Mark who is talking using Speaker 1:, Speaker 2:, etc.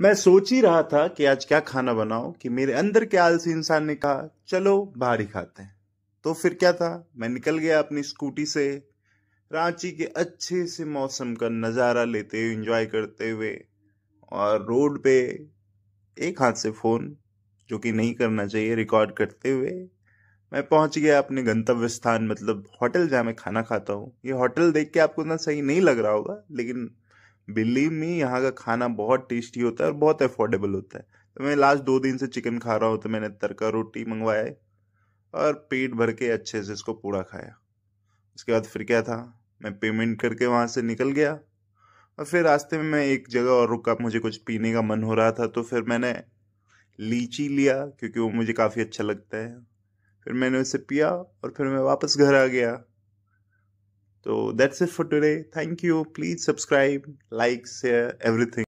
Speaker 1: मैं सोच ही रहा था कि आज क्या खाना बनाओ कि मेरे अंदर के आलसी इंसान ने कहा चलो बाहर ही खाते हैं तो फिर क्या था मैं निकल गया अपनी स्कूटी से रांची के अच्छे से मौसम का नज़ारा लेते हुए इंजॉय करते हुए और रोड पे एक हाथ से फ़ोन जो कि नहीं करना चाहिए रिकॉर्ड करते हुए मैं पहुंच गया अपने गंतव्य स्थान मतलब होटल जहाँ मैं खाना खाता हूँ ये होटल देख के आपको इतना सही नहीं लग रहा होगा लेकिन बिलीव मी यहाँ का खाना बहुत टेस्टी होता है और बहुत अफोर्डेबल होता है तो मैं लास्ट दो दिन से चिकन खा रहा हूँ तो मैंने तड़का रोटी मंगवाया और पेट भर के अच्छे से इसको पूरा खाया उसके बाद फिर क्या था मैं पेमेंट करके वहाँ से निकल गया और फिर रास्ते में मैं एक जगह और रुका मुझे कुछ पीने का मन हो रहा था तो फिर मैंने लीची लिया क्योंकि वो मुझे काफ़ी अच्छा लगता है फिर मैंने उसे पिया और फिर मैं वापस घर आ गया So that's it for today. Thank you. Please subscribe, like, share, everything.